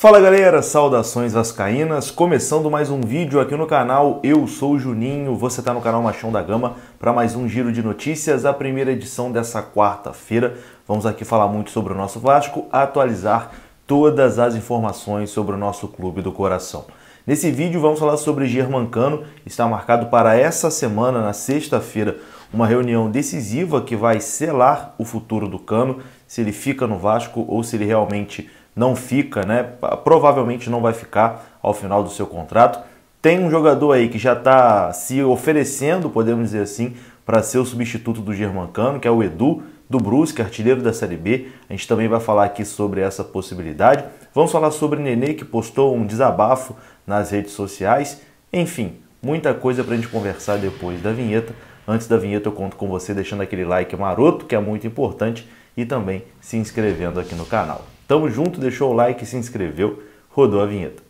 Fala galera, saudações vascaínas, começando mais um vídeo aqui no canal, eu sou o Juninho, você está no canal Machão da Gama para mais um giro de notícias, a primeira edição dessa quarta-feira. Vamos aqui falar muito sobre o nosso Vasco, atualizar todas as informações sobre o nosso clube do coração. Nesse vídeo vamos falar sobre Germancano, está marcado para essa semana, na sexta-feira, uma reunião decisiva que vai selar o futuro do Cano, se ele fica no Vasco ou se ele realmente não fica, né? Provavelmente não vai ficar ao final do seu contrato. Tem um jogador aí que já está se oferecendo, podemos dizer assim, para ser o substituto do Germancano, que é o Edu do Brusque, artilheiro da Série B. A gente também vai falar aqui sobre essa possibilidade. Vamos falar sobre Nenê, que postou um desabafo nas redes sociais. Enfim, muita coisa para a gente conversar depois da vinheta. Antes da vinheta, eu conto com você deixando aquele like maroto, que é muito importante, e também se inscrevendo aqui no canal. Tamo junto, deixou o like, se inscreveu, rodou a vinheta.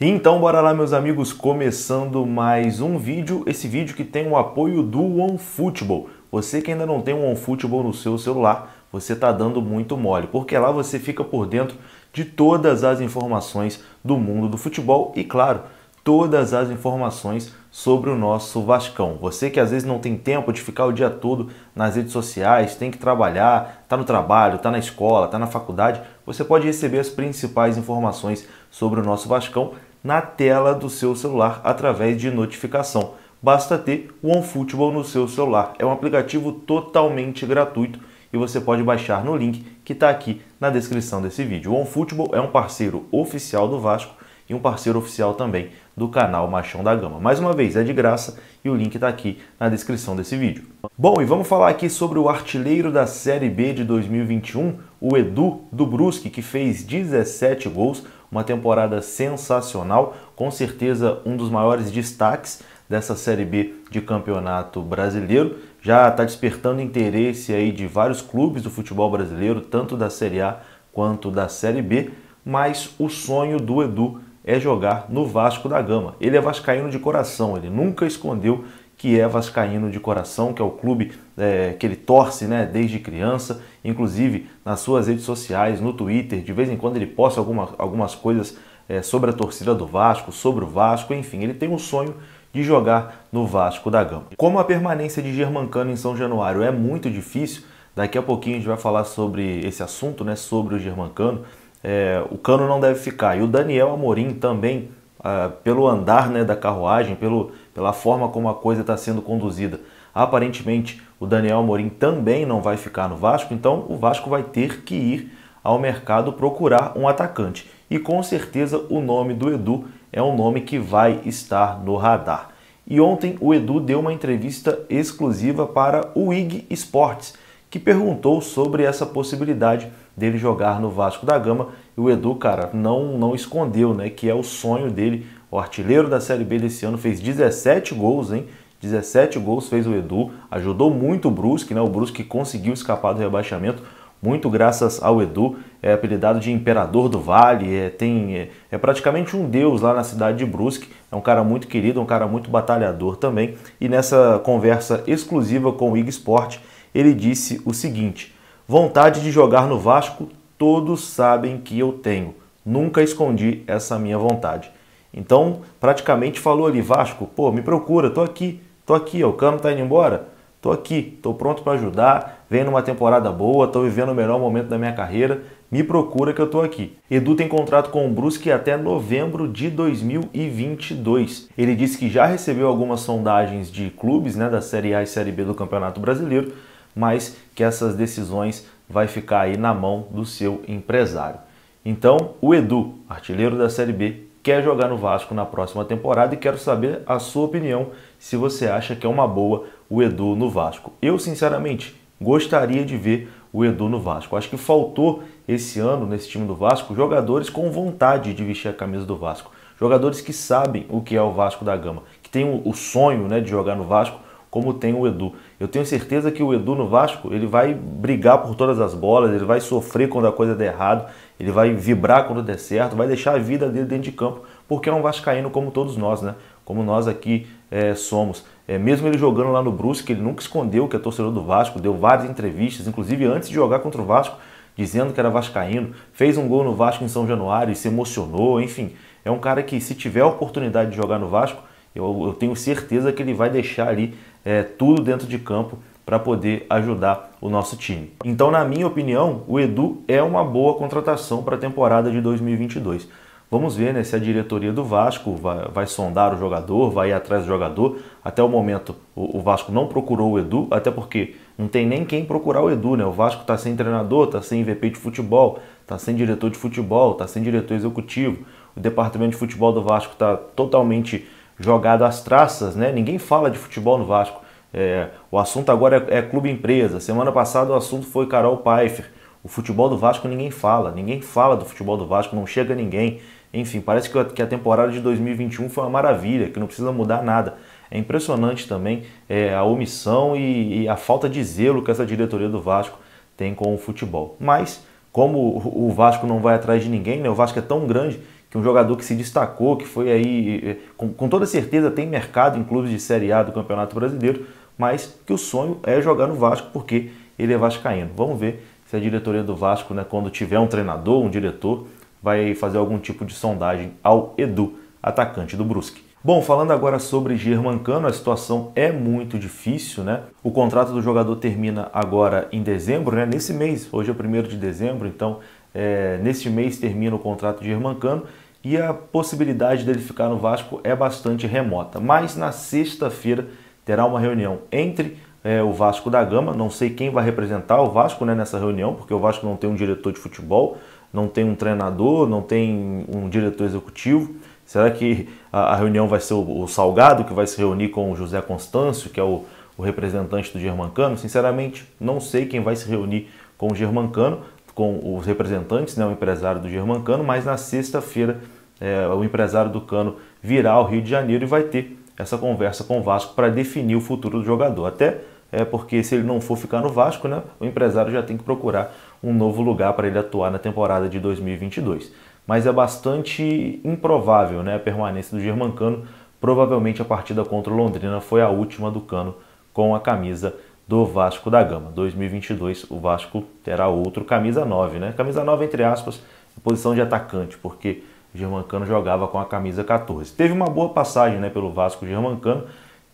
Então bora lá meus amigos, começando mais um vídeo, esse vídeo que tem o apoio do OneFootball. Você que ainda não tem o OneFootball no seu celular, você tá dando muito mole, porque lá você fica por dentro de todas as informações do mundo do futebol e claro, todas as informações sobre o nosso Vascão. Você que às vezes não tem tempo de ficar o dia todo nas redes sociais, tem que trabalhar, está no trabalho, está na escola, está na faculdade, você pode receber as principais informações sobre o nosso Vascão na tela do seu celular através de notificação. Basta ter o OneFootball no seu celular. É um aplicativo totalmente gratuito e você pode baixar no link que está aqui na descrição desse vídeo. O OneFootball é um parceiro oficial do Vasco e um parceiro oficial também do canal Machão da Gama. Mais uma vez, é de graça e o link está aqui na descrição desse vídeo. Bom, e vamos falar aqui sobre o artilheiro da Série B de 2021, o Edu do Brusque, que fez 17 gols, uma temporada sensacional, com certeza um dos maiores destaques dessa Série B de Campeonato Brasileiro. Já está despertando interesse aí de vários clubes do futebol brasileiro, tanto da Série A quanto da Série B, mas o sonho do Edu é jogar no Vasco da Gama. Ele é vascaíno de coração, ele nunca escondeu que é vascaíno de coração, que é o clube é, que ele torce né, desde criança. Inclusive, nas suas redes sociais, no Twitter, de vez em quando ele posta alguma, algumas coisas é, sobre a torcida do Vasco, sobre o Vasco, enfim, ele tem um sonho de jogar no Vasco da Gama. Como a permanência de Germancano em São Januário é muito difícil, daqui a pouquinho a gente vai falar sobre esse assunto, né, sobre o Germancano, é, o Cano não deve ficar. E o Daniel Amorim também, ah, pelo andar né, da carruagem, pelo, pela forma como a coisa está sendo conduzida, aparentemente o Daniel Amorim também não vai ficar no Vasco, então o Vasco vai ter que ir ao mercado procurar um atacante. E com certeza o nome do Edu é um nome que vai estar no radar. E ontem o Edu deu uma entrevista exclusiva para o IG Sports, que perguntou sobre essa possibilidade dele jogar no Vasco da Gama. E o Edu, cara, não, não escondeu, né? Que é o sonho dele. O artilheiro da Série B desse ano fez 17 gols, hein? 17 gols fez o Edu. Ajudou muito o Brusque, né? O Brusque conseguiu escapar do rebaixamento. Muito graças ao Edu, é apelidado de Imperador do Vale, é, tem, é, é praticamente um deus lá na cidade de Brusque, é um cara muito querido, um cara muito batalhador também. E nessa conversa exclusiva com o IG Sport, ele disse o seguinte: Vontade de jogar no Vasco, todos sabem que eu tenho. Nunca escondi essa minha vontade. Então, praticamente falou ali, Vasco, pô, me procura, tô aqui, tô aqui, ó, o Cano tá indo embora, tô aqui, tô pronto para ajudar, vem numa temporada boa, tô vivendo o melhor momento da minha carreira, me procura que eu tô aqui. Edu tem contrato com o Brusque até novembro de 2022. Ele disse que já recebeu algumas sondagens de clubes, né, da Série A e Série B do Campeonato Brasileiro, mas que essas decisões vai ficar aí na mão do seu empresário. Então, o Edu, artilheiro da Série B, quer jogar no Vasco na próxima temporada e quero saber a sua opinião se você acha que é uma boa o Edu no Vasco. Eu, sinceramente, gostaria de ver o Edu no Vasco. Acho que faltou esse ano nesse time do Vasco jogadores com vontade de vestir a camisa do Vasco, jogadores que sabem o que é o Vasco da Gama, que tem o sonho né, de jogar no Vasco como tem o Edu. Eu tenho certeza que o Edu no Vasco, ele vai brigar por todas as bolas, ele vai sofrer quando a coisa der errado, ele vai vibrar quando der certo, vai deixar a vida dele dentro de campo, porque é um vascaíno como todos nós, né? Como nós aqui é, somos. É, mesmo ele jogando lá no Brusque, ele nunca escondeu que é torcedor do Vasco, deu várias entrevistas, inclusive antes de jogar contra o Vasco, dizendo que era vascaíno, fez um gol no Vasco em São Januário e se emocionou, enfim. É um cara que se tiver a oportunidade de jogar no Vasco, eu, eu tenho certeza que ele vai deixar ali é, tudo dentro de campo para poder ajudar o nosso time. Então, na minha opinião, o Edu é uma boa contratação para a temporada de 2022. Vamos ver né, se a diretoria do Vasco vai, vai, sondar o jogador, vai ir atrás do jogador. Até o momento, o, o, Vasco não procurou o Edu, até porque não tem nem quem procurar o Edu. Né? O Vasco está sem treinador, está sem VP de futebol, está sem diretor de futebol, está sem diretor executivo. O departamento de futebol do Vasco está totalmente jogado às traças, né? Ninguém fala de futebol no Vasco. É, o assunto agora é, é clube-empresa. Semana passada o assunto foi Carol Pfeiffer. O futebol do Vasco ninguém fala, ninguém fala do futebol do Vasco, não chega ninguém. Enfim, parece que a temporada de 2021 foi uma maravilha, que não precisa mudar nada. É impressionante também é, a omissão e, e, a falta de zelo que essa diretoria do Vasco tem com o futebol. Mas, como o Vasco não vai atrás de ninguém, né, o Vasco é tão grande que um jogador que se destacou, que foi aí, eh, com, com toda certeza tem mercado em clubes de Série A do Campeonato Brasileiro, mas que o sonho é jogar no Vasco porque ele é vascaíno. Vamos ver se a diretoria do Vasco, né, quando tiver um treinador, um diretor, vai fazer algum tipo de sondagem ao Edu, atacante do Brusque. Bom, falando agora sobre Germancano, a situação é muito difícil, né? O contrato do jogador termina agora em dezembro, né? Nesse mês, hoje é o primeiro de dezembro, então é, neste mês termina o contrato de Germancano e a possibilidade dele ficar no Vasco é bastante remota. Mas na sexta-feira terá uma reunião entre é, o Vasco da Gama, não sei quem vai representar o Vasco né, nessa reunião, porque o Vasco não tem um diretor de futebol, não tem um treinador, não tem um diretor executivo. Será que a, a reunião vai ser o, o, Salgado, que vai se reunir com o José Constâncio, que é o, o representante do Germancano? Sinceramente, não sei quem vai se reunir com o Germancano, com os representantes, né, o empresário do Germancano, mas na sexta-feira é, o empresário do Cano virá ao Rio de Janeiro e vai ter essa conversa com o Vasco para definir o futuro do jogador. Até é, porque se ele não for ficar no Vasco, né, o empresário já tem que procurar um novo lugar para ele atuar na temporada de 2022. Mas é bastante improvável né, a permanência do Germancano. Provavelmente a partida contra o Londrina foi a última do Cano com a camisa do Vasco da Gama. 2022 o Vasco terá outro camisa 9, né? Camisa 9 entre aspas, em posição de atacante, porque Germancano jogava com a camisa 14. Teve uma boa passagem, né, pelo Vasco Germancano.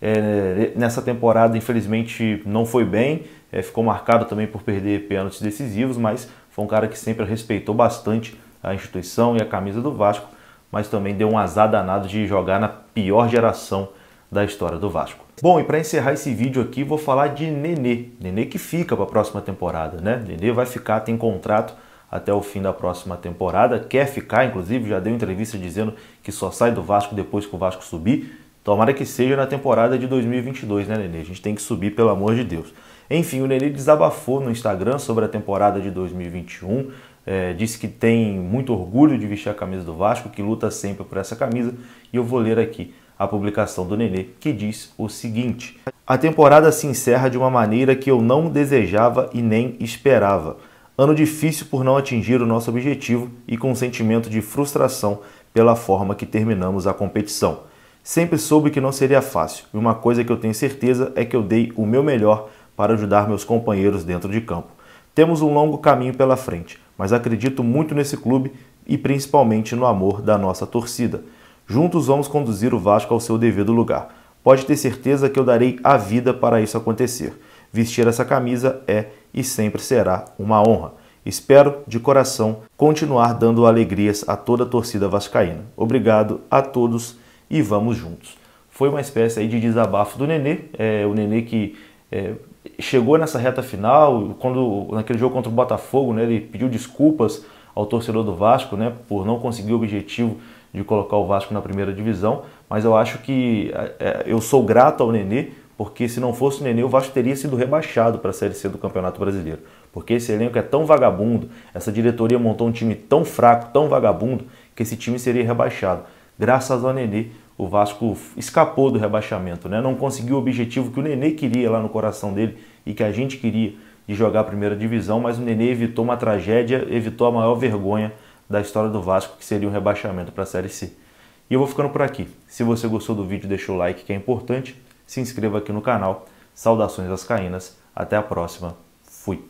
É, nessa temporada, infelizmente, não foi bem. É, ficou marcado também por perder pênaltis decisivos, mas foi um cara que sempre respeitou bastante a instituição e a camisa do Vasco, mas também deu um azar danado de jogar na pior geração da história do Vasco. Bom, e para encerrar esse vídeo aqui, vou falar de Nenê. Nenê que fica para a próxima temporada, né? Nenê vai ficar, tem contrato até o fim da próxima temporada, quer ficar, inclusive já deu entrevista dizendo que só sai do Vasco depois que o Vasco subir. Tomara que seja na temporada de 2022, né, Nenê? A gente tem que subir, pelo amor de Deus. Enfim, o Nenê desabafou no Instagram sobre a temporada de 2021, é, eh, disse que tem muito orgulho de vestir a camisa do Vasco, que luta sempre por essa camisa, e eu vou ler aqui a publicação do Nenê, que diz o seguinte: A temporada se encerra de uma maneira que eu não desejava e nem esperava. Ano difícil por não atingir o nosso objetivo e com um sentimento de frustração pela forma que terminamos a competição. Sempre soube que não seria fácil, e uma coisa que eu tenho certeza é que eu dei o meu melhor para ajudar meus companheiros dentro de campo. Temos um longo caminho pela frente, mas acredito muito nesse clube e principalmente no amor da nossa torcida. Juntos vamos conduzir o Vasco ao seu devido lugar. Pode ter certeza que eu darei a vida para isso acontecer. Vestir essa camisa é e sempre será uma honra. Espero, de coração, continuar dando alegrias a toda a torcida vascaína. Obrigado a todos e vamos juntos. Foi uma espécie de desabafo do Nenê, é, o Nenê que é, chegou nessa reta final, quando naquele jogo contra o Botafogo, né, ele pediu desculpas ao torcedor do Vasco né, por não conseguir o objetivo de colocar o Vasco na primeira divisão, mas eu acho que é, é, eu sou grato ao Nenê, porque se não fosse o Nenê, o Vasco teria sido rebaixado para a Série C do Campeonato Brasileiro. Porque esse elenco é tão vagabundo, essa diretoria montou um time tão fraco, tão vagabundo, que esse time seria rebaixado. Graças ao Nenê, o Vasco escapou do rebaixamento, né? não conseguiu o objetivo que o Nenê queria lá no coração dele e que a gente queria de jogar a primeira divisão, mas o Nenê evitou uma tragédia, evitou a maior vergonha da história do Vasco, que seria um rebaixamento para a Série C. E eu vou ficando por aqui. Se você gostou do vídeo, deixa o like que é importante, se inscreva aqui no canal. Saudações às caínas, até a próxima, fui!